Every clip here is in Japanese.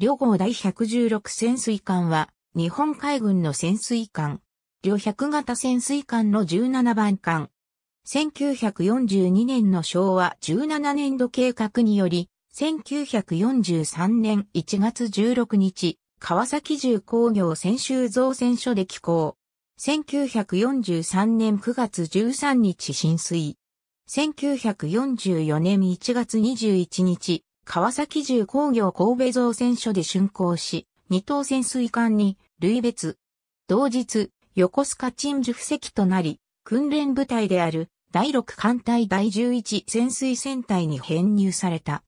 両号第116潜水艦は、日本海軍の潜水艦、両100型潜水艦の17番艦。1942年の昭和17年度計画により、1943年1月16日、川崎重工業専修造船所で寄港。1943年9月13日浸水。1944年1月21日、川崎重工業神戸造船所で竣工し、二等潜水艦に類別。同日、横須賀鎮守布石となり、訓練部隊である第6艦隊第11潜水船隊に編入された。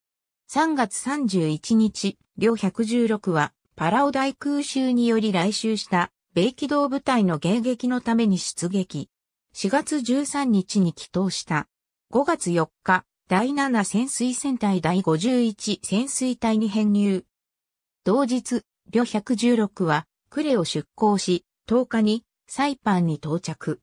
3月31日、両116は、パラオ大空襲により来襲した、米機動部隊の迎撃のために出撃。4月13日に帰投した。5月4日、第7潜水戦隊第51潜水隊に編入。同日、旅116は、クレを出港し、10日に、サイパンに到着。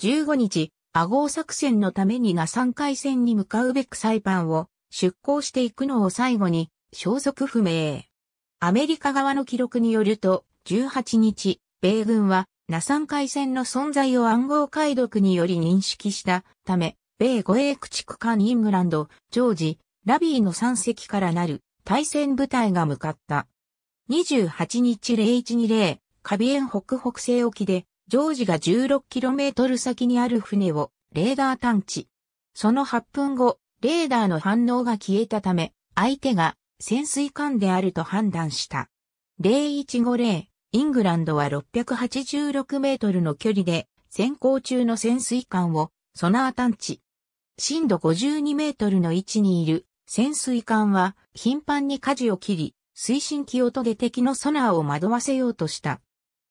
15日、アゴー作戦のためにナサン海戦に向かうべくサイパンを、出港していくのを最後に、消息不明。アメリカ側の記録によると、18日、米軍は、ナサン海戦の存在を暗号解読により認識したため、米護衛駆逐艦イングランド、ジョージ、ラビーの3隻からなる対戦部隊が向かった。28日0120、カビエン北北西沖で、ジョージが 16km 先にある船をレーダー探知。その8分後、レーダーの反応が消えたため、相手が潜水艦であると判断した。0150、イングランドは686メートルの距離で、先行中の潜水艦をソナー探知。深度52メートルの位置にいる潜水艦は頻繁に舵を切り、推進機音で敵のソナーを惑わせようとした。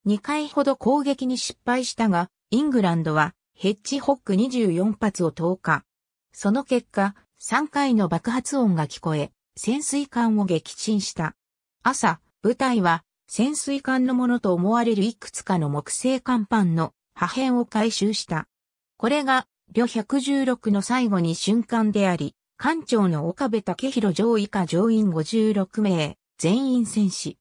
2回ほど攻撃に失敗したが、イングランドはヘッジホック24発を投下。その結果、3回の爆発音が聞こえ、潜水艦を撃沈した。朝、部隊は潜水艦のものと思われるいくつかの木製甲板の破片を回収した。これが旅116の最後に瞬間であり、艦長の岡部武弘上位下乗員56名、全員戦死。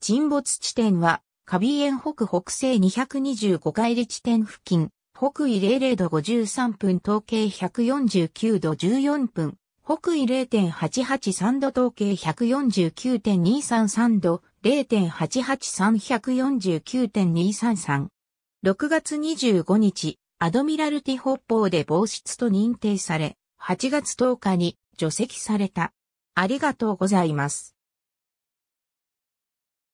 沈没地点は、カビエン北北西225海里地点付近、北緯00度53分統計149度14分、北緯0.883度統計149.233度、0.883149.233。6月25日、アドミラルティ北方で防失と認定され、8月10日に除籍された。ありがとうございます。